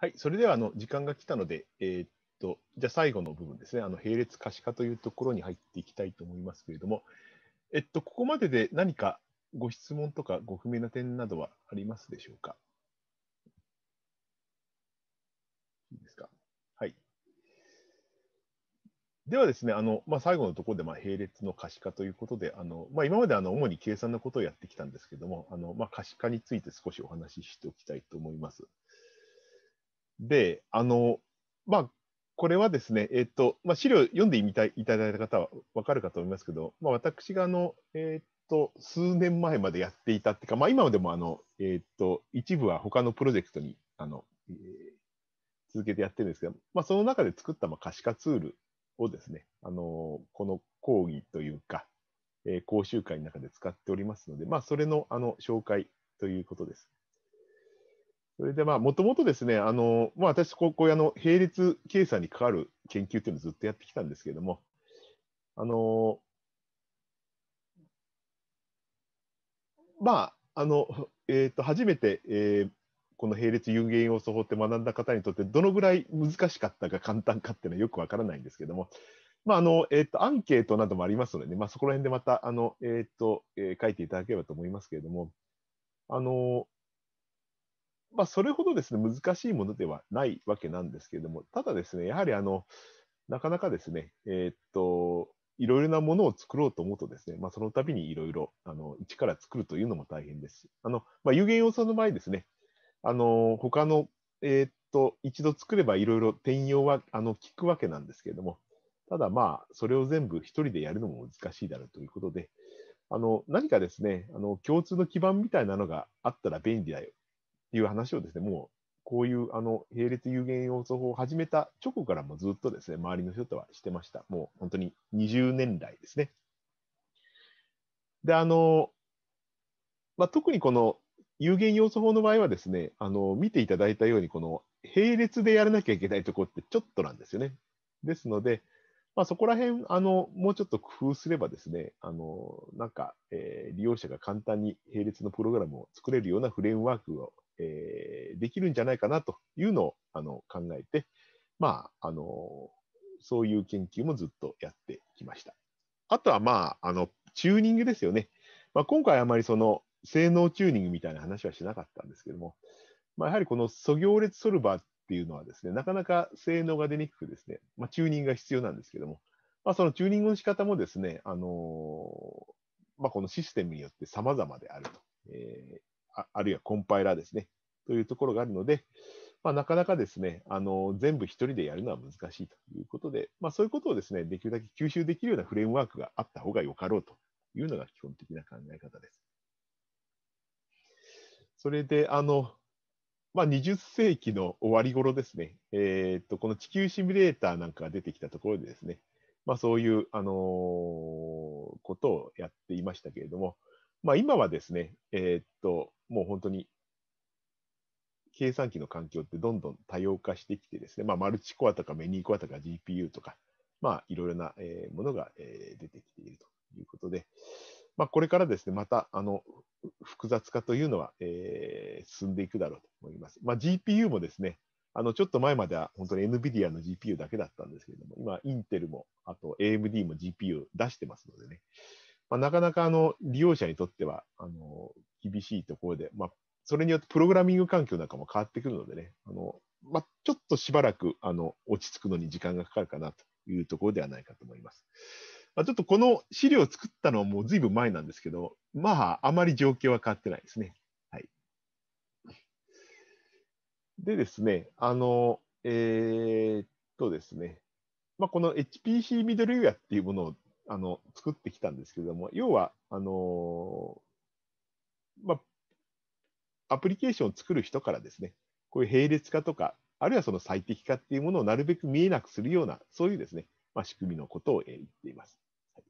はい、それではあの時間が来たので、えー、っとじゃあ最後の部分ですね、あの並列可視化というところに入っていきたいと思いますけれども、えっと、ここまでで何かご質問とかご不明な点などはありますでしょうか。いいですか。はい。ではですね、あのまあ、最後のところでまあ並列の可視化ということで、あのまあ、今まであの主に計算のことをやってきたんですけれども、あのまあ、可視化について少しお話ししておきたいと思います。で、あの、まあ、これはですね、えっ、ー、と、まあ、資料読んでみたいいただいた方はわかるかと思いますけど、まあ、私があの、えっ、ー、と、数年前までやっていたっていうか、まあ、今でもあの、えっ、ー、と、一部は他のプロジェクトに、あの、えー、続けてやってるんですけど、まあ、その中で作ったまあ可視化ツールをですね、あの、この講義というか、え講習会の中で使っておりますので、まあ、それのあの紹介ということです。それでまあ、もともとですね、あの、まあ、私、こういうあの、並列計算にかかる研究っていうのをずっとやってきたんですけれども、あの、まあ、あの、えっ、ー、と、初めて、えー、この並列有限要素法って学んだ方にとって、どのぐらい難しかったか簡単かっていうのはよくわからないんですけども、まあ、あの、えっ、ー、と、アンケートなどもありますので、ね、まあ、そこら辺でまた、あの、えっ、と、え書いていただければと思いますけれども、あの、まあ、それほどですね難しいものではないわけなんですけれども、ただですね、やはりあのなかなかですね、えー、っと、いろいろなものを作ろうと思うとですね、まあ、その度にいろいろあの一から作るというのも大変ですし、あのまあ、有限要素の場合ですね、あの他の、えー、っと一度作ればいろいろ転用はあの効くわけなんですけれども、ただまあ、それを全部一人でやるのも難しいだろうということで、あの何かですねあの、共通の基盤みたいなのがあったら便利だよいう話をですね、もうこういうあの並列有限要素法を始めた直後からもずっとですね、周りの人とはしてました。もう本当に20年来ですね。で、あの、まあ、特にこの有限要素法の場合はですね、あの見ていただいたように、この並列でやらなきゃいけないところってちょっとなんですよね。ですので、まあ、そこら辺あの、もうちょっと工夫すればですね、あのなんか、えー、利用者が簡単に並列のプログラムを作れるようなフレームワークをえー、できるんじゃないかなというのをあの考えて、まあ、あのそういう研究もずっとやってきました。あとは、まあ、あのチューニングですよね。まあ、今回あまりその性能チューニングみたいな話はしなかったんですけども、まあ、やはりこの素行列ソルバーっていうのはですね、なかなか性能が出にくくですね、まあ、チューニングが必要なんですけども、まあ、そのチューニングの仕方もですね、あのー、まあ、このシステムによって様々であると、えあるいはコンパイラーですね、というところがあるので、まあ、なかなかですね、あの全部1人でやるのは難しいということで、まあ、そういうことをですね、できるだけ吸収できるようなフレームワークがあった方がよかろうというのが基本的な考え方です。それで、あの、まあ、20世紀の終わり頃ですね、えー、っと、この地球シミュレーターなんかが出てきたところでですね、まあ、そういう、あのー、ことをやっていましたけれども、まあ、今はですね、えー、っと、もう本当に計算機の環境ってどんどん多様化してきてですね、まあ、マルチコアとかメニーコアとか GPU とか、まあ、いろいろな、えものが、え出てきているということで、まあ、これからですね、またあの複雑化というのは、えー、進んでいくだろうと思います。まあ、GPU もですね、あのちょっと前までは本当に NVIDIA の GPU だけだったんですけれども、今、インテルも、あと AMD も GPU 出してますのでね、まあ、なかなかあの利用者にとってはあの厳しいところで、まあ、それによってプログラミング環境なんかも変わってくるのでね、あのまあ、ちょっとしばらくあの落ち着くのに時間がかかるかなというところではないかと思います。まあ、ちょっとこの資料を作ったのはもうずいぶん前なんですけど、まあ、あまり状況は変わってないですね。はい、でですね、あの、えー、っとですね、まあ、この HPC ミドルウェアっていうものをあの作ってきたんですけれども、要は、あのまあ、アプリケーションを作る人からですね、こういう並列化とか、あるいはその最適化っていうものをなるべく見えなくするような、そういうですね、まあ、仕組みのことを言っています。はい、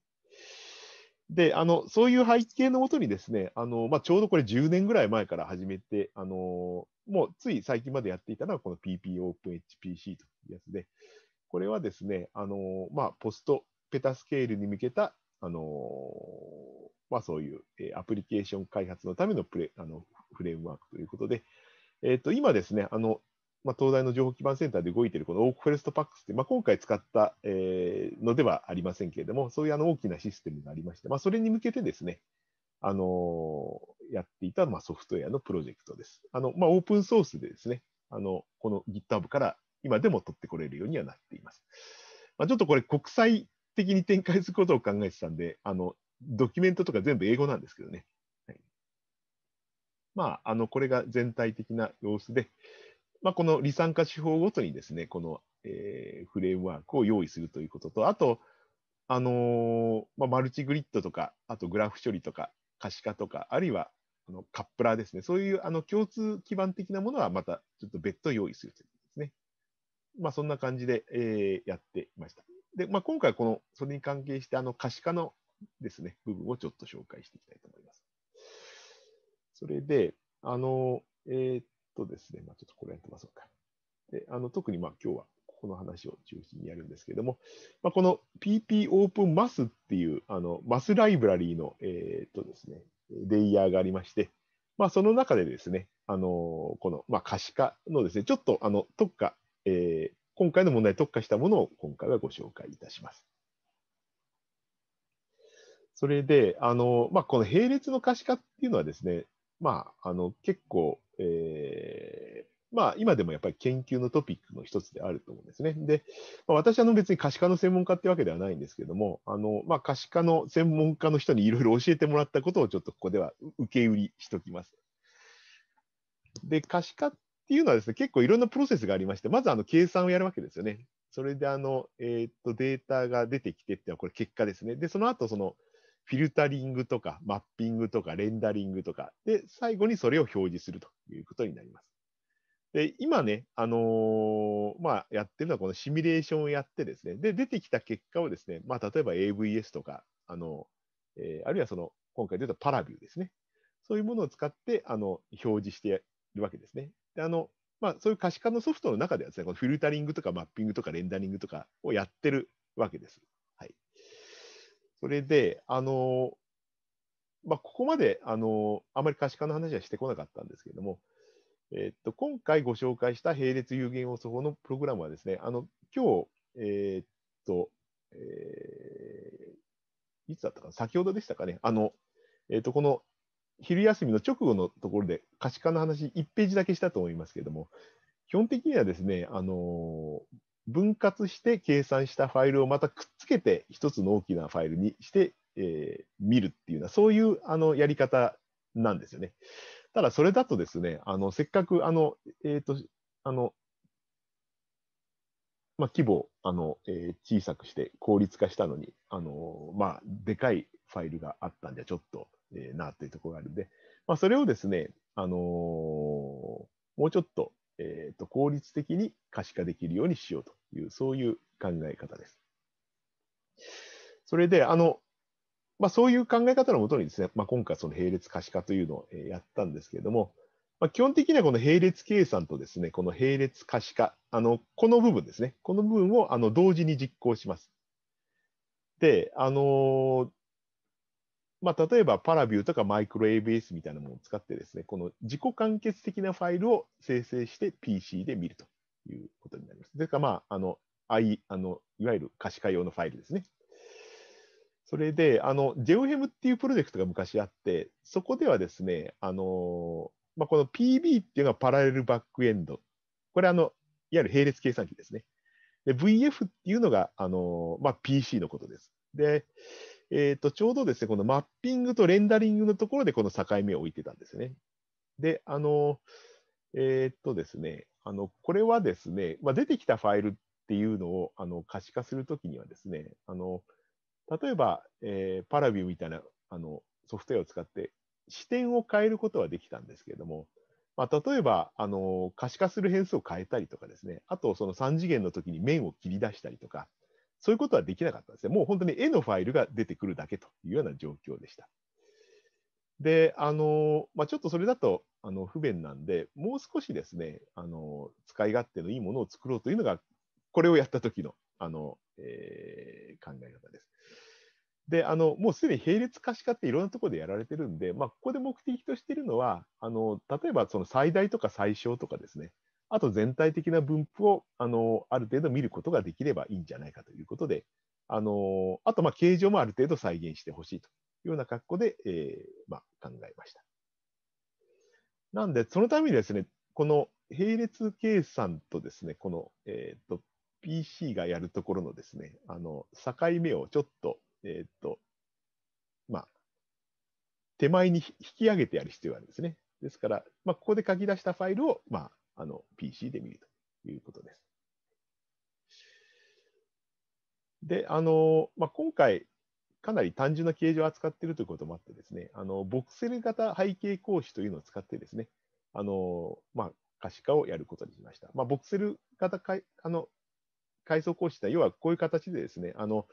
であのそういう背景のもとにですねあの、まあ、ちょうどこれ10年ぐらい前から始めてあのもうつい最近までやっていたのはこの PP オープン HPC というやつでこれはですねあの、まあ、ポストペタスケールに向けた、あのー、まあ、そういう、えアプリケーション開発のためのプレあのフレームワークということで、えー、と今ですね、あのまあ、東大の情報基盤センターで動いているこのオークフェレストパックスって、まあ、今回使った、えのではありませんけれども、そういうあの大きなシステムがありまして、まあ、それに向けてですね、あのやっていた、まあ、ソフトウェアのプロジェクトです。あのまあ、オープンソースでですね、あのこの GitHub から今でも取ってこれるようにはなっています。まあ、ちょっとこれ国際的に展開することを考えてたんで、あの、ドキュメントとか全部英語なんですけどね。はい、まあ、あの、これが全体的な様子で、まあ、この離散化手法ごとにですね、この、えー、フレームワークを用意するということと、あと、あのー、まあ、マルチグリッドとか、あとグラフ処理とか、可視化とか、あるいはあのカップラーですね、そういうあの共通基盤的なものはまたちょっと別途用意するということですね。まあ、そんな感じで、えー、やっていました。で、まあ、今回この、それに関係して、あの、可視化のですね、部分をちょっと紹介していきたいと思います。それで、あの、えー、っとですね、まあ、ちょっとこれにまばそうか。で、あの、特にまあ、今日はこの話を中心にやるんですけれども、まあ、この PP Open Mass っていう、あの、マ s ライブラリーの、えー、っとですね、レイヤーがありまして、まあ、その中でですね、あのこの、まあ、可視化のですね、ちょっとあの特化、えー、今回の問題に特化したものを今回はご紹介いたします。それで、あのまあ、この並列の可視化っていうのはですね、まあ、あの結構、えー、まあ、今でもやっぱり研究のトピックの一つであると思うんですね。で、まあ、私はの別に可視化の専門家ってわけではないんですけども、あのまあ、可視化の専門家の人にいろいろ教えてもらったことをちょっとここでは受け売りしときます。で、可視化っっていうのはですね、結構いろんなプロセスがありまして、まずあの計算をやるわけですよね。それであの、えー、っとデータが出てきてっていうのはこれ結果ですね。で、その後そのフィルタリングとかマッピングとかレンダリングとか、で、最後にそれを表示するということになります。で、今ね、あのー、まあ、やってるのはこのシミュレーションをやってですね、で、出てきた結果をですね、まあ、例えば AVS とか、あの、えー、あるいはその、今回出たパラビューですね。そういうものを使って、あの、表示しているわけですね。であのまあ、そういう可視化のソフトの中ではですね、このフィルタリングとかマッピングとかレンダリングとかをやってるわけです。はい。それで、あの、まあ、ここまで、あの、あまり可視化の話はしてこなかったんですけれども、えっと、今回ご紹介した並列有限要素法のプログラムはですね、あの、今日、えー、っと、えー、いつだったかな、先ほどでしたかね、あの、えっと、この昼休みの直後のところで可視化の話、1ページだけしたと思いますけれども、基本的にはですね、あの分割して計算したファイルをまたくっつけて、1つの大きなファイルにして、えー、見るっていうような、そういうあのやり方なんですよね。ただ、それだとですね、あのせっかくあの、えーとあのまあ、規模をあの、えー、小さくして効率化したのに、あのまあ、でかいファイルがあったんじゃ、ちょっと。えー、なというところがあるんで、まあ、それをですね、あのー、もうちょっと,、えー、と効率的に可視化できるようにしようという、そういう考え方です。それで、あの、まあ、そういう考え方のもとにですね、まあ、今回その並列可視化というのをやったんですけれども、まあ、基本的にはこの並列計算とですね、この並列可視化、あの、この部分ですね、この部分をあの同時に実行します。で、あのーまあ、例えばパラビューとかマイクロ ABS みたいなものを使ってですね、この自己完結的なファイルを生成して PC で見るということになります。ですから、まあ、あの、I、あのいわゆる可視化用のファイルですね。それで、あの、ジ o h e m っていうプロジェクトが昔あって、そこではですね、あの、まあ、この PB っていうのはパラレルバックエンド。これ、あの、いわゆる並列計算機ですね。で、VF っていうのが、あの、まあ、PC のことです。で、えーと、ちょうどですね、このマッピングとレンダリングのところでこの境目を置いてたんですね。で、あの、えっ、とですね、あのこれはですね、まあ、出てきたファイルっていうのをあの可視化するときにはですね、あの例えば、えー、パラビューみたいなあのソフトウェアを使って視点を変えることはできたんですけれども、まあ、例えばあの可視化する変数を変えたりとかですね、あとその3次元の時に面を切り出したりとか、そういうことはできなかったんですね。もう本当に絵のファイルが出てくるだけというような状況でした。で、あの、まあ、ちょっとそれだとあの不便なんで、もう少しですね、あの使い勝手のいいものを作ろうというのが、これをやった時のあの、えー、考え方です。で、あの、もうすでに並列可視化っていろんなところでやられてるんで、まあ、ここで目的としているのは、あの、例えばその最大とか最小とかですね、あと全体的な分布をあのある程度見ることができればいいんじゃないかということで、あのあとまあ形状もある程度再現してほしいというような格好で、えーまあ、考えました。なんで、そのためにですね、この並列計算とですね、この、えーと、PC がやるところのですね、あの境目をちょっと、えっ、ー、と、まあ、手前に引き上げてやる必要があるんですね。ですから、まあ、ここで書き出したファイルを、まあ、あの PC で見るということです。で、あのまあ、今回、かなり単純な形状を扱っているということもあってですね、あのボクセル型背景格子というのを使ってですね、あのまあ、可視化をやることにしました。まあ、ボクセル型かいあの階層格子とは、要はこういう形でですね、あの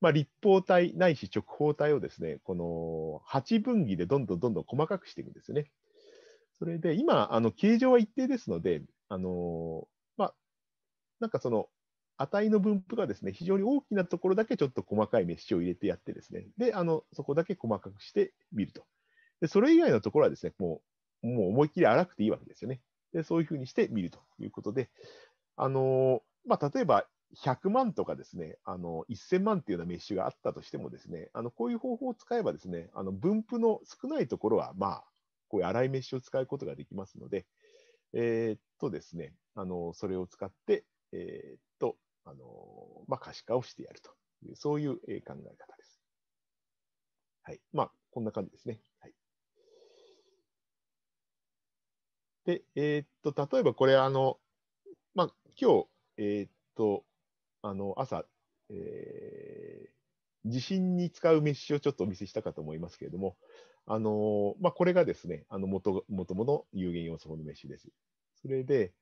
まあ、立方体ないし直方体をですね、この8分岐でどんどんどんどん細かくしていくんですよね。それで今、あの形状は一定ですので、あのまあ、なんかその値の分布がですね、非常に大きなところだけちょっと細かいメッシュを入れてやってですね、で、あのそこだけ細かくしてみると。で、それ以外のところはですね、もうもう思いっきり荒くていいわけですよね。で、そういうふうにしてみるということで、あのまあ、例えば100万とかですね、あの1000万っていうようなメッシュがあったとしてもですね、あのこういう方法を使えばですね、あの分布の少ないところはまあこういう粗いメッシュを使うことができますので、えー、っとですね、あのそれを使って、えー、っと、あのまあ、可視化をしてやるという、そういう考え方です。はい。まあ、こんな感じですね。はい。で、えー、っと、例えばこれ、あの、まあ、今日、えー、っと、あの、朝、えー、地震に使うメッシュをちょっとお見せしたかと思いますけれども、あのまあ、これがですね、あの元元の有限要素の刺です。それで、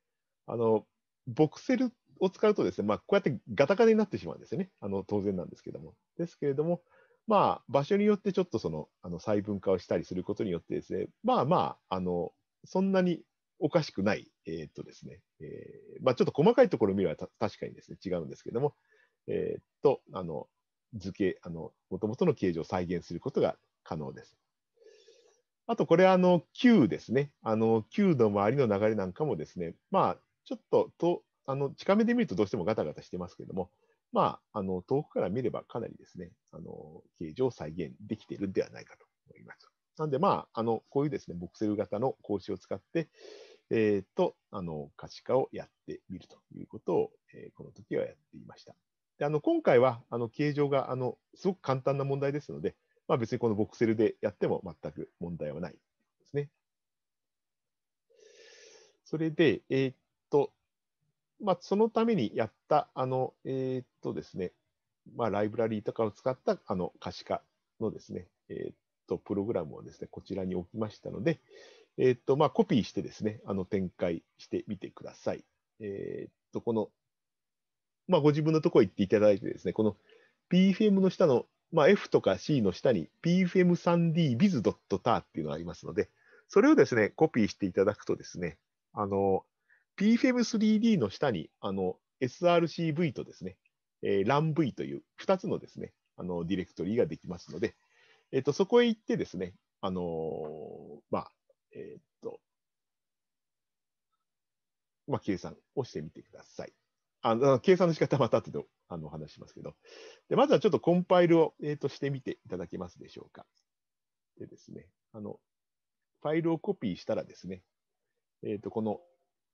あのボクセルを使うとですね、まあ、こうやってガタガタになってしまうんですよね。あの当然なんですけども。ですけれども、まあ、場所によってちょっとそのあの細分化をしたりすることによってですね、まあまあ、あのそんなにおかしくない、えっ、とですね、えー、まあ、ちょっと細かいところを見れば確かにですね、違うんですけども、えっ、と、あの、図形、あの、もともとの形状を再現することが可能です。あとこれあの Q ですね。あの Q の周りの流れなんかもですね、まあちょっととあの近めで見るとどうしてもガタガタしてますけども、まあ、あの遠くから見ればかなりですね、あの形状を再現できているんではないかと思います。なんで、まあ、あのこういうですね、ボクセル型の格子を使って、えー、っと、あの可視化をやってみるということを、えー、この時はやっていました。であの今回はあの形状があのすごく簡単な問題ですので、まあ、別にこのボクセルでやっても全く問題はないですね。それで、えー、っと、まあ、そのためにやった、あの、えー、っとですね、まあ、ライブラリーとかを使ったあの可視化のですね、えー、っと、プログラムをですね、こちらに置きましたので、えっと、まあ、コピーしてですね、あの、展開してみてください。えっと、この、まあ、ご自分のところ行っていただいてですね、この PFM の下のまあ、F とか C の下に pfm3dbiz.tar っていうのがありますので、それをですね、コピーしていただくとですね、あの、pfm3d の下に、あの、srcv とですね、えー、lanv という2つのですね、あの、ディレクトリーができますので、えっ、ー、と、そこへ行ってですね、あのー、まあ、えっ、ー、と、まあ、計算をしてみてください。あの計算の仕方また後であの話しますけど。で、まずはちょっとコンパイルを、えー、としてみていただけますでしょうか。でですね、あの、ファイルをコピーしたらですね、えっ、ー、と、この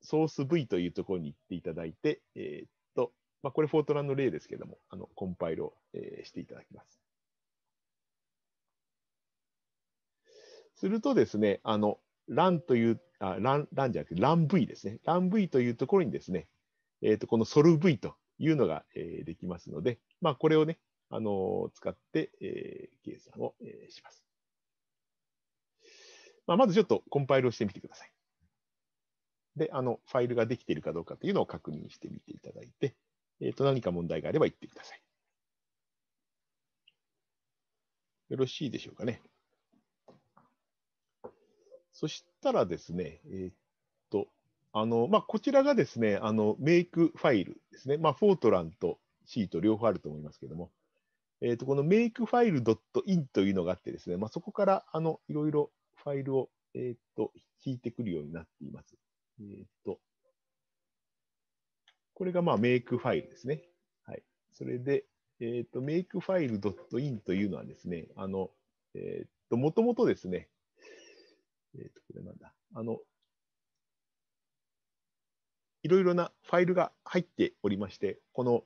ソース V というところに行っていただいて、えっ、ー、と、まあ、これフォートランの例ですけども、あの、コンパイルを、えー、していただきます。するとですね、あの、ランという、あ、ラン、ランじゃなくてラン v ですね。ラン v というところにですね、えっ、と、このソル v というのが、えできますので、まあ、これをね、あの使って、え計算を、えします。まあ、まずちょっとコンパイルをしてみてください。で、あの、ファイルができているかどうかというのを確認してみていただいて、えっ、ー、と、何か問題があれば言ってください。よろしいでしょうかね。そしたらですね、えっ、ー、あのまあ、こちらがですね、あのメイクファイルですね。まあ、フォートランとシート両方あると思いますけども、えーと、このメイクファイル i n というのがあってですね、まあ、そこからあのいろいろファイルを、えーと、引いてくるようになっています。えーと、これがまあメイクファイルですね。はい、それで、えー、とメイクファイル i n というのはですね、あのえー、ともともとですね、えー、とこれなんだあのいろいろなファイルが入っておりまして、この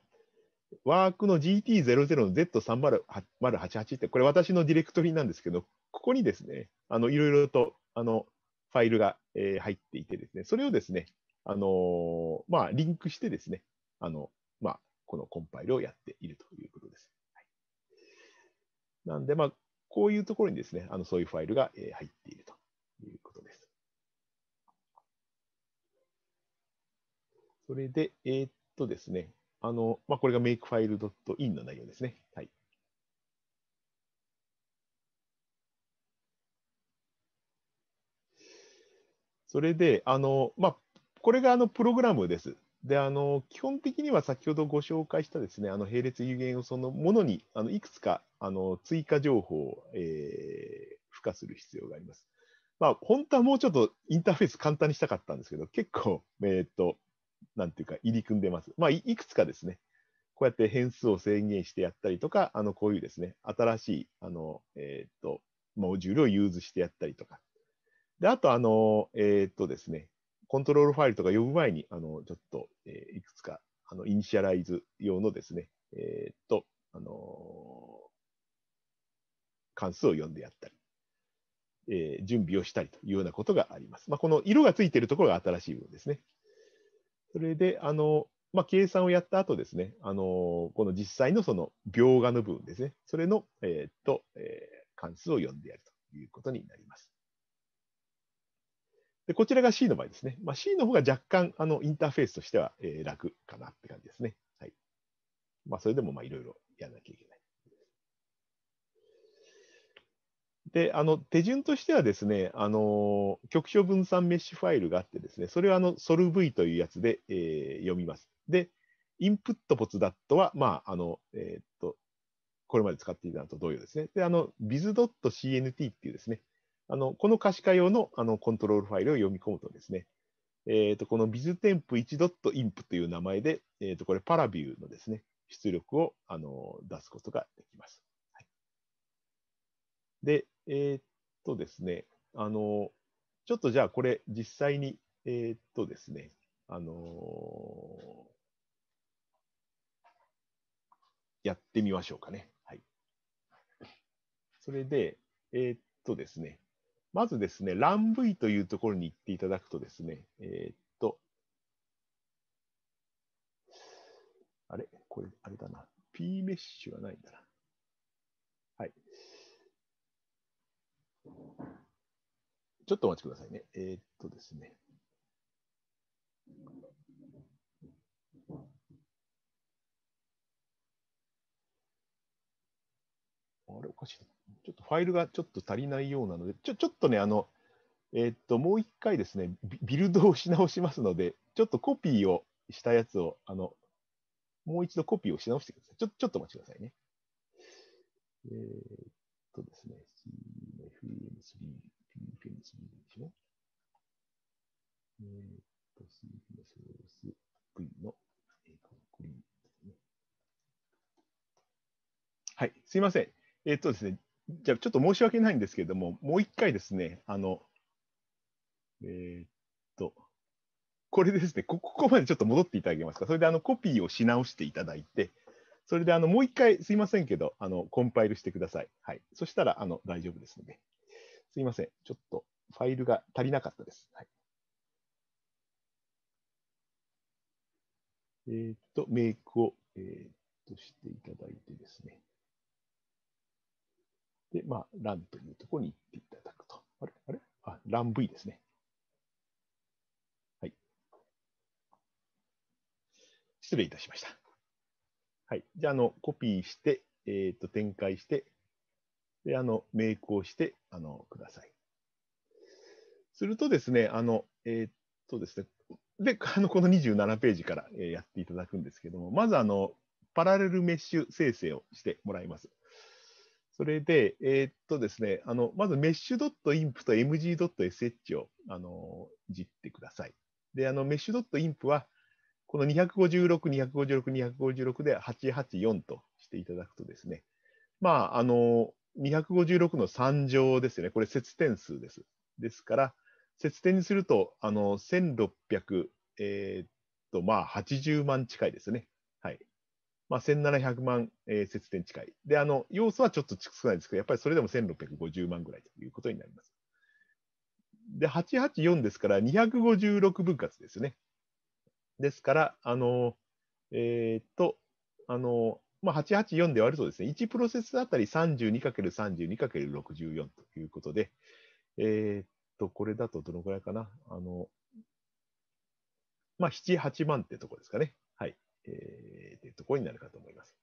ワークの GT00 の Z3088 って、これ私のディレクトリなんですけど、ここにですね、あのいろいろとあのファイルが、えー、入っていてですね、それをですね、あのー、まあ、リンクしてですね、あの、まあ、このコンパイルをやっているということです。はい、なんで、まあ、こういうところにですね、あのそういうファイルが、えー、入っているということです。それで、えー、っとですね、あの、まあ、これが makefile.in の内容ですね。はい。それで、あの、まあ、これがあのプログラムです。で、あの、基本的には先ほどご紹介したですね、あの並列有限をそのものに、あのいくつかあの追加情報を、えー、付加する必要があります。まあ、本当はもうちょっとインターフェース簡単にしたかったんですけど、結構、えっ、と、なんていうか、入り組んでます。まあ、いくつかですね、こうやって変数を制限してやったりとか、あのこういうですね、新しいあの、えー、っとモジュールを融通してやったりとか。で、あと、あの、えー、っとですね、コントロールファイルとか呼ぶ前に、あのちょっと、えー、いくつかあのイニシャライズ用のですね、えっと、あの関数を読んでやったり。え準備をしたりというようなことがあります。まあ、この色がついているところが新しい部分ですね。それで、あの、まあ、計算をやった後ですね、あのこの実際のその描画の部分ですね、それの、えー、っと、えー、関数を読んでやるということになります。でこちらが C の場合ですね。まあ、C の方が若干あのインターフェースとしては、えー、楽かなって感じですね。はい。まあ、それでもいろいろやらなきゃいけない。であの手順としてはですね、あの局所分散メッシュファイルがあってですね、それはあのソル v というやつで、えー、読みます。で、インプットポツダットは、まああのえー、っとこれまで使っていたのと同様ですね。で、あの biz.cnt っていうですね、あのこの可視化用のあのコントロールファイルを読み込むとですね、えー、とこの biztemp1.imp という名前で、えー、とこれ Paraview のですね、出力をあの出すことができます。はい、で、えー、っとですね、あの、ちょっとじゃあこれ実際に、えー、っとですね、あのー、やってみましょうかね。はい。それで、えっとですね、まずですね、ブ V というところに行っていただくとですね、えっと、あれこれ、あれだな。P メッシュはないんだな。はい。ちょっとお待ちくださいね。えー、っとですね。あれ、おかしい。ちょっとファイルがちょっと足りないようなので、ちょちょっとね、あの、えー、っと、もう一回ですねビ、ビルドをし直しますので、ちょっとコピーをしたやつを、あの、もう一度コピーをし直してください。ちょちょっとお待ちくださいね。えー、っとですね。PM3、PM3 でしょえっ、ー、と、水平ソー V の、えー、確ですね。はい、すいません。えっ、とですね、じゃあちょっと申し訳ないんですけれども、もう一回ですね、あの、えっと、これですねこ、ここまでちょっと戻っていただけますか。それであのコピーをし直していただいて、それであのもう一回すいませんけど、あのコンパイルしてください。はい、そしたらあの大丈夫ですので。すいません。ちょっとファイルが足りなかったです。はい、えー、っと、メイクを、えー、っとしていただいてですね。で、まあ、ランというところに行っていただくと。あれあれあ、ラン V ですね。はい。失礼いたしました。はい。じゃあ、あの、コピーして、えー、っと、展開して、で、あの、メイクをして、あの、ください。するとですね、あの、えー、っとですね、で、あの、この27ページからやっていただくんですけども、まず、あの、パラレルメッシュ生成をしてもらいます。それで、えー、っとですね、あの、まずメッシュドットインプと mg.sh を、あの、いじってください。で、あの、メッシュドットインプは、この256、256、256で884としていただくとですね、まあ、あの、256の3乗ですよね。これ節点数です。ですから、節点にすると、あの、1600、えー、っと、まあ、80万近いですね。はい。まあ、1700万、えー、節点近い。で、あの、要素はちょっと少ないですけど、やっぱりそれでも1650万ぐらいということになります。で、884ですから、256分割ですね。ですから、あの、えー、っと、あの、まあ、884で割るとですね、1プロセスあたり 32×32×64 ということで、えー、っと、これだとどのくらいかな。あの、まあ、7、8万ってとこですかね。はい。えー、ってとこになるかと思います。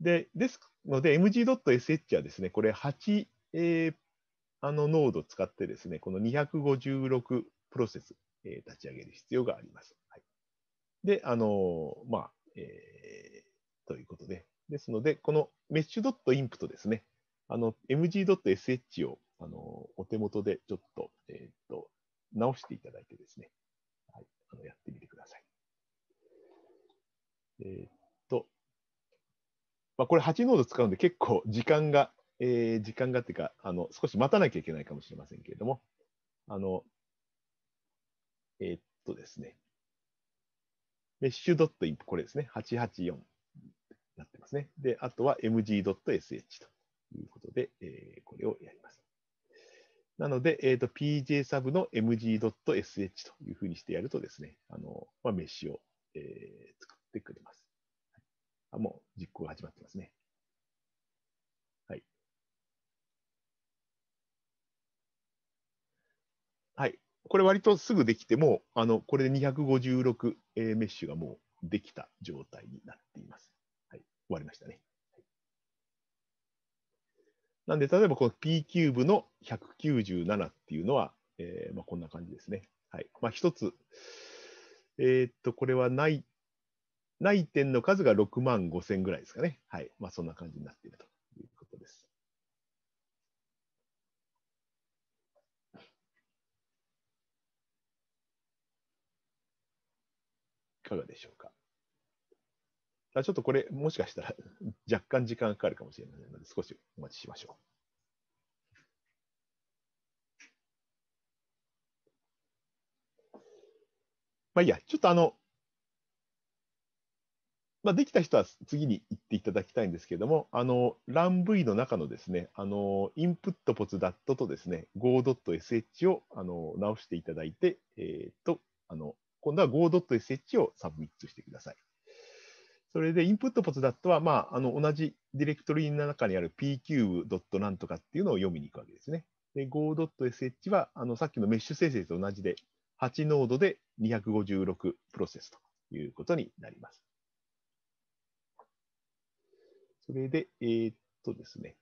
で、ですので、mg.sh はですね、これ8、えー、あのノードを使ってですね、この256プロセス、えー、立ち上げる必要があります。はい、で、あのー、まあ、えーということで、ですので、このメッシュ .imp とですね、あの、mg.sh をあのお手元でちょっと,、えー、と直していただいてですね、はい、あのやってみてください。えー、っと、まあ、これ8ノード使うんで結構時間が、えー、時間がっていうかあの、少し待たなきゃいけないかもしれませんけれども、あの、えー、っとですね、メッシュ i ン p これですね、884。なってますね。で、あとは mg.sh ということで、えー、これをやります。なので、えー pj サブの mg.sh というふうにしてやるとですね、あのまあ、メッシュを、えー、作ってくれます、あ。もう実行が始まってますね。はい。はい。これ割とすぐできても、あのこれで256、えメッシュがもうできた状態になっています。わりましたね。なんで、例えばこの P キューブの197っていうのは、えーまあ、こんな感じですね。はいまあ、一つ、えー、っと、これはないい点の数が6万5千ぐらいですかね。はい。まあ、そんな感じになっているということです。いかがでしょうあちょっとこれ、もしかしたら 若干時間がかかるかもしれないので、少しお待ちしましょう。まあいいや、ちょっとあの、まあ、できた人は次に行っていただきたいんですけれども、あの、LANV の中のですね、あの、インプットポツダットとですね、go.sh をあの直していただいて、えっ、ー、と、あの、今度は go.sh をサブミットしてください。それでインプットポツダットは、まあ、あの同じディレクトリの中にある pcube. なんとかっていうのを読みに行くわけですね。で、go.sh はあのさっきのメッシュ生成と同じで、8ノードで256プロセスということになります。それで、えー、っとですね。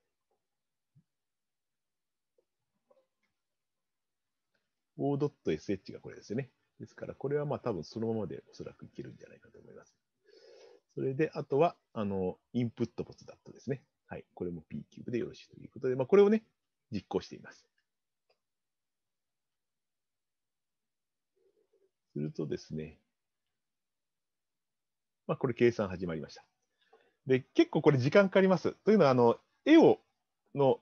go.sh がこれですね。ですから、これはまあ多分そのままでおそらくいけるんじゃないかと思います。それで、あとは、あの、インプットボツだトですね。はい。これも P キューブでよろしいということで、まあ、これをね、実行しています。するとですね、まあ、これ計算始まりました。で、結構これ時間かかります。というのは、あの、絵を、の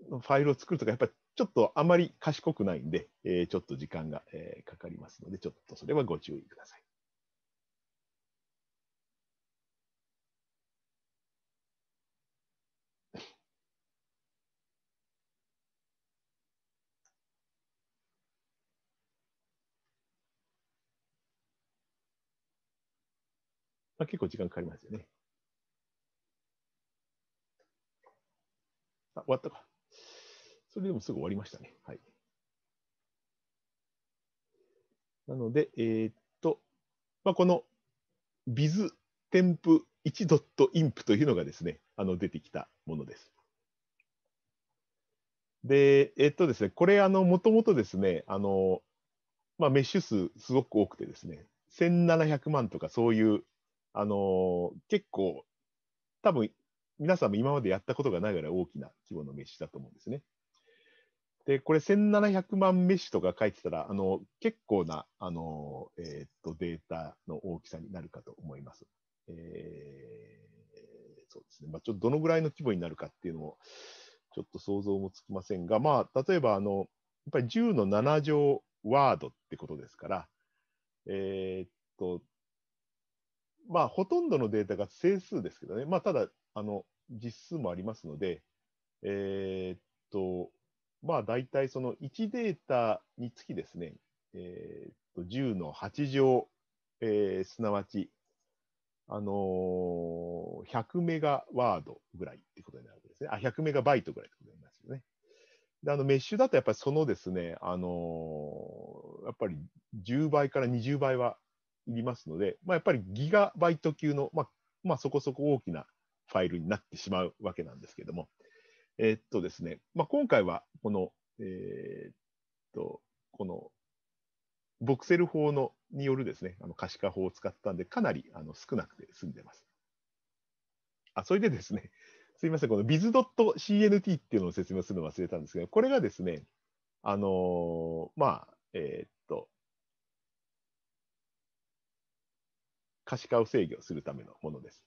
ファイルを作るとか、やっぱちょっとあまり賢くないんで、えー、ちょっと時間が、えー、かかりますので、ちょっとそれはご注意ください。まあ、結構時間かかりますよね。あ、終わったか。それでもすぐ終わりましたね。はい。なので、えー、っと、まあ、この biz 添付1 i ン p というのがですね、あの出てきたものです。で、えー、っとですね、これ、あの、もともとですね、あの、まあ、メッシュ数すごく多くてですね、1700万とかそういうあの結構、多分皆さんも今までやったことがないぐらい大きな規模のメッシュだと思うんですね。で、これ1700万メッシュとか書いてたら、あの、結構な、あの、えー、っと、データの大きさになるかと思います。えー、そうですね。まあ、ちょっとどのぐらいの規模になるかっていうのも、ちょっと想像もつきませんが、まあ、例えば、あの、やっぱり10の7乗ワードってことですから、えー、っと、まあ、ほとんどのデータが整数ですけどね、まあ、ただ、あの、実数もありますので、えー、っと、まあ、大体その1データにつきですね、えー、っと、10の8乗、えー、すなわち、あのー、100メガワードぐらいってことになるわけですね。あ、100メガバイトぐらいってことになりますよね。で、あの、メッシュだとやっぱりそのですね、あのー、やっぱり10倍から20倍はいりますので、まあ、やっぱりギガバイト級の、まあ、まあ、そこそこ大きなファイルになってしまうわけなんですけども、えー、っとですね、まあ、今回はこの、えー、っと、このボクセル法のによるですね、あの可視化法を使ったんで、かなりあの少なくて済んでます。あ、それでですね、すみません、この biz.cnt っていうのを説明するの忘れたんですけど、これがですね、あのー、まあ、えー、っ可視化を制御するためのものです。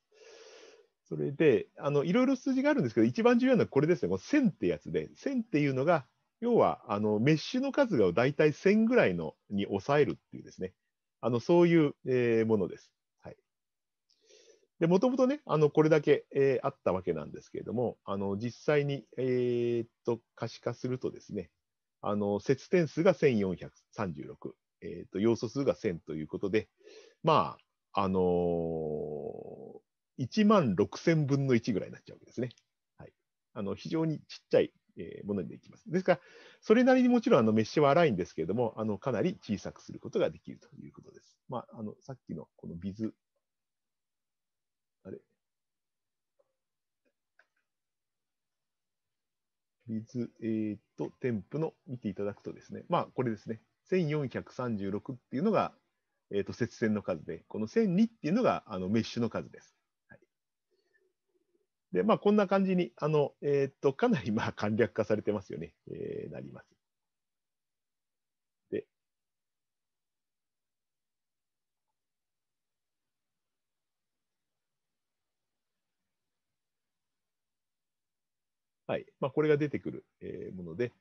それで、あのいろいろ数字があるんですけど、一番重要なのはこれですね、この1000ってやつで、1000っていうのが、要はあのメッシュの数が大体1000ぐらいのに抑えるっていうですね、あのそういう、えー、ものです。はい、で、もともとね、あのこれだけ、えー、あったわけなんですけれども、あの実際に、えー、っと可視化するとですね、あの節点数が1436、えー、っと要素数が1000ということで、まあ、あのー、1万6000分の1ぐらいになっちゃうわけですね。はい、あの非常にちっちゃい、えー、ものにできます。ですから、それなりにもちろんあのメッシュは荒いんですけれども、あのかなり小さくすることができるということです。まあ、あのさっきのこのビズ、あれビズ、えー、と、添付の見ていただくとですね、まあ、これですね、1436っていうのがえーと、接線の数で、この1 0 2っていうのがあのメッシュの数です。はい、で、まあ、こんな感じに、あのえーと、かなりまあ簡略化されてますよね、えー、なります。はいまあ、これが出てくる、えー、もので、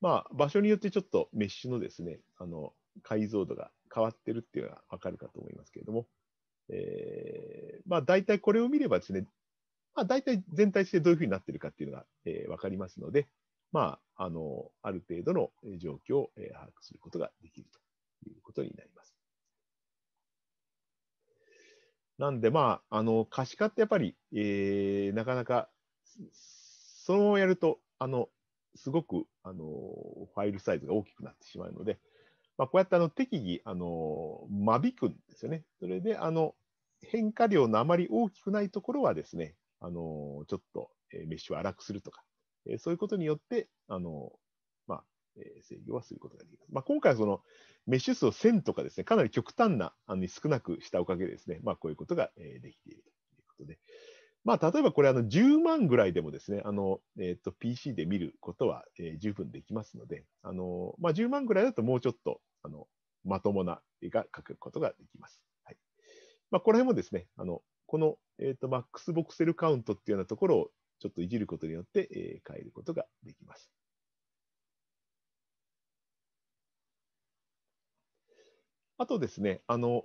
まあ、場所によってちょっとメッシュのですね、あの解像度が変わってるっていうのはわかるかと思いますけれども、えー、まあ大体これを見ればですね、まあ大体全体してどういうふうになってるかっていうのが、えー、かりますので、まあ、あの、ある程度の状況を、えー、把握することができるということになります。なんで、まあ、あの、可視化ってやっぱり、えー、なかなか、そのままやると、あの、すごく、あの、ファイルサイズが大きくなってしまうので、まあ、こうやってあの適宜あの間引くんですよね。それであの変化量のあまり大きくないところはですね、あのちょっとメッシュを荒くするとか、えそういうことによって、あのまあえ制御はすることができます。まあ、今回はそのメッシュ数を1000とかですね、かなり極端なあの少なくしたおかげでですね、まあ、こういうことが、えできているということで、まあ、例えばこれあの10万ぐらいでもですね、あのえー、と PC で見ることは、えー、十分できますので、あのまあ、10万ぐらいだともうちょっとあのまともな絵が描くことができます。はいまあ、この辺もですね、あのこの、えー、とマックスボクセルカウントっていうようなところをちょっといじることによって、えー、変えることができます。あとですね、あの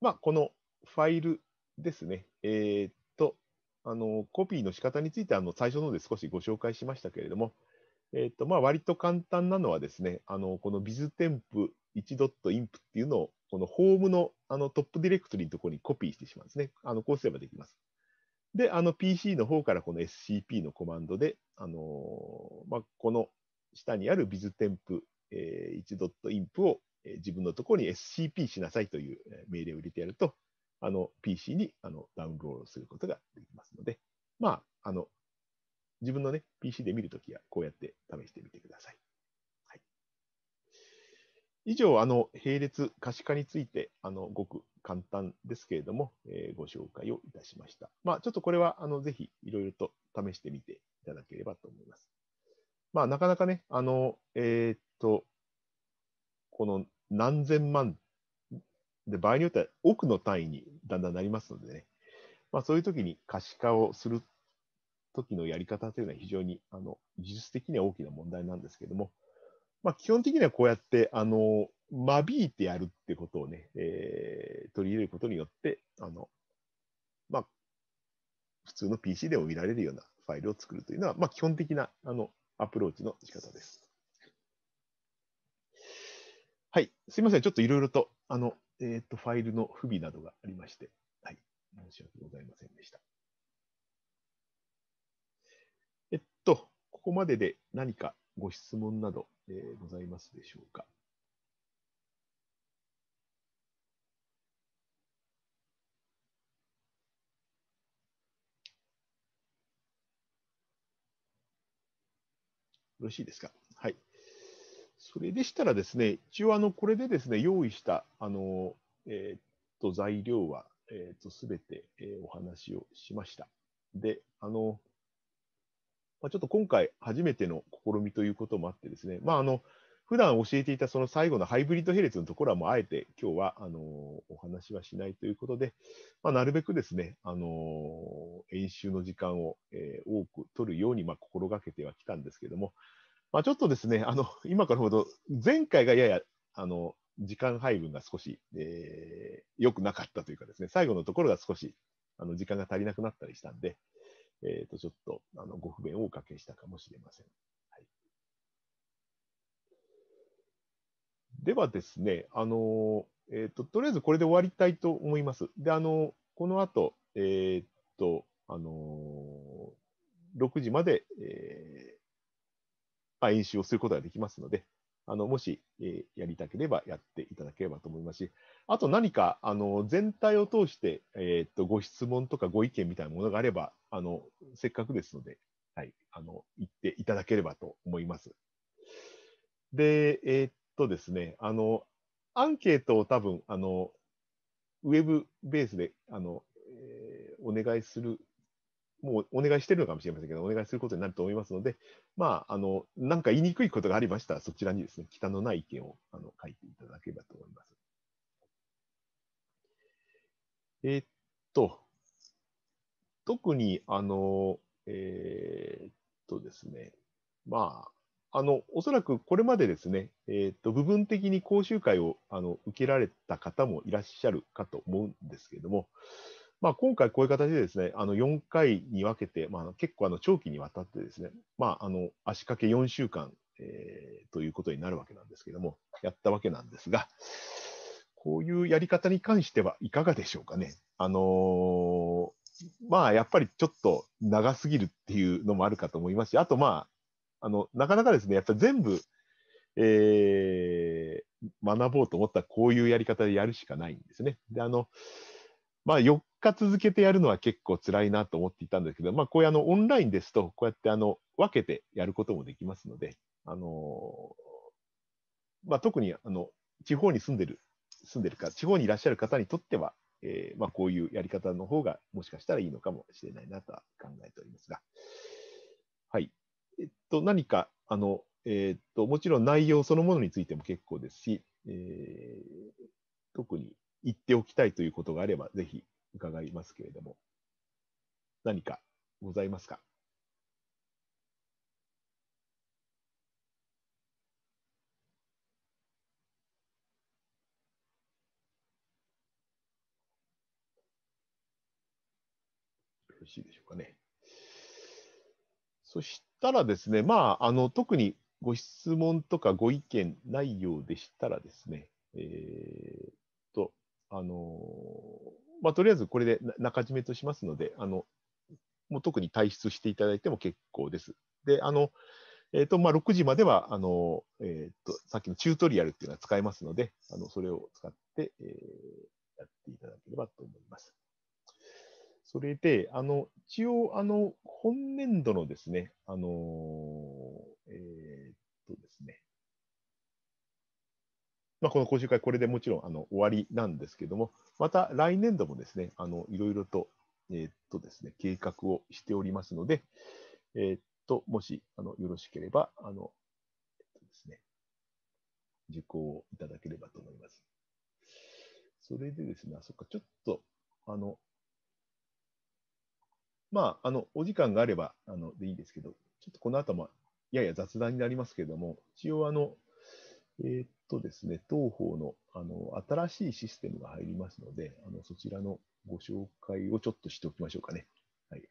まあ、このファイルですね。えー、っと、あの、コピーの仕方について、あの、最初ので少しご紹介しましたけれども、えー、っと、まあ、割と簡単なのはですね、あの、この biztemp1.imp っていうのを、このホームのあのトップディレクトリのところにコピーしてしまうんですね。あのこうすればできます。で、あの PC の方からこの SCP のコマンドで、あのー、まあ、この下にある biztemp1.imp を自分のところに SCP しなさいという命令を入れてやると、あの PC にあのダウンロードすることができますので、まあ、あの自分の、ね、PC で見るときはこうやって試してみてください。はい、以上、あの並列可視化についてあのごく簡単ですけれども、えー、ご紹介をいたしました。まあ、ちょっとこれはあのぜひいろいろと試してみていただければと思います。まあ、なかなかね、あの、えー、っと、この何千万で、場合によっては奥の単位にだんだんなりますのでね、まあ、そういう時に可視化をする時のやり方というのは非常にあの技術的には大きな問題なんですけども、まあ、基本的にはこうやってあの間引いてやるってことをね、えー、取り入れることによって、あのまあ、普通の PC でも見られるようなファイルを作るというのは、まあ、基本的なあのアプローチの仕方です。はい、すみません、ちょっといろいろとあのえっ、ー、と、ファイルの不備などがありまして、はい、申し訳ございませんでした。えっと、ここまでで何かご質問など、えー、ございますでしょうか。よろしいですかそれでしたらですね、一応あのこれでですね、用意したあの、えー、っと材料は、えー、っと全て、えー、お話をしました。で、あの、まあ、ちょっと今回初めての試みということもあってですね、まああの、普段教えていたその最後のハイブリッド並列のところはもうあえて今日はあのお話はしないということで、まあ、なるべくですね、あの演習の時間を、え多く取るようにま心がけてはきたんですけども、まあ、ちょっとですね、あの 今からほど、前回がややあの時間配分が少し、えー、良くなかったというかですね、最後のところが少しあの時間が足りなくなったりしたんで、えー、とちょっとあのご不便をおかけしたかもしれません。はい、ではですね、あのえーと、とりあえずこれで終わりたいと思います。で、あのこの後、えーとあの6時まで、えーまあ、演習をすることができますので、あのもし、えー、やりたければやっていただければと思いますし、あと何かあの全体を通して、えー、っとご質問とかご意見みたいなものがあれば、あのせっかくですので、はい、あの言っていただければと思います。で、えー、っとですね、あのアンケートを多分あのウェブベースであの、えー、お願いするもうお願いしてるのかもしれませんけど、お願いすることになると思いますので、まあ、あの、なんか言いにくいことがありましたら、そちらにですね、北のない意見をあの書いていただければと思います。えー、っと、特に、あの、えー、っとですね、まあ、あの、おそらくこれまでですね、えー、っと、部分的に講習会をあの受けられた方もいらっしゃるかと思うんですけれども、まあ、今回こういう形でですね、あの4回に分けて、まあ、結構あの長期にわたってですね、まあ、あの足掛け4週間、えー、ということになるわけなんですけども、やったわけなんですが、こういうやり方に関してはいかがでしょうかね。あのー、まあ、やっぱりちょっと長すぎるっていうのもあるかと思いますし、あとまあ、あのなかなかですね、やっぱり全部、えー、学ぼうと思ったらこういうやり方でやるしかないんですね。であのまあ、4日続けてやるのは結構辛いなと思っていたんですけど、まあ、こういうあのオンラインですと、こうやってあの分けてやることもできますので、あのまあ、特にあの地方に住んでる、住んでるか、地方にいらっしゃる方にとっては、えー、まあ、こういうやり方の方がもしかしたらいいのかもしれないなとは考えておりますが。はい。えっと、何か、あの、えー、っと、もちろん内容そのものについても結構ですし、えー、特に言っておきたいということがあれば、ぜひ伺いますけれども、何かございますかよろしいでしょうかね。そしたらですね、まあ、あの特にご質問とかご意見ないようでしたらですね、えーあのまあ、とりあえずこれで中締めとしますので、あのもう特に退出していただいても結構です。で、あのえーとまあ、6時まではあの、えーと、さっきのチュートリアルっていうのは使えますので、あのそれを使って、えー、やっていただければと思います。それで、あの一応あの、本年度のですね、あのえー、っとですね、まあ、この講習会、これでもちろんあの終わりなんですけども、また来年度もですね、あのいろいろと,、えー、っとですね、計画をしておりますので、えー、っともしあのよろしければあの、えっとですね、受講をいただければと思います。それでですね、あそっか、ちょっと、あの、まあ、あの、お時間があれば、あの、でいいですけど、ちょっとこの後も、やや雑談になりますけれども、一応、あの、えー、っとですね、当方のあの新しいシステムが入りますので、あのそちらのご紹介をちょっとしておきましょうかね。はい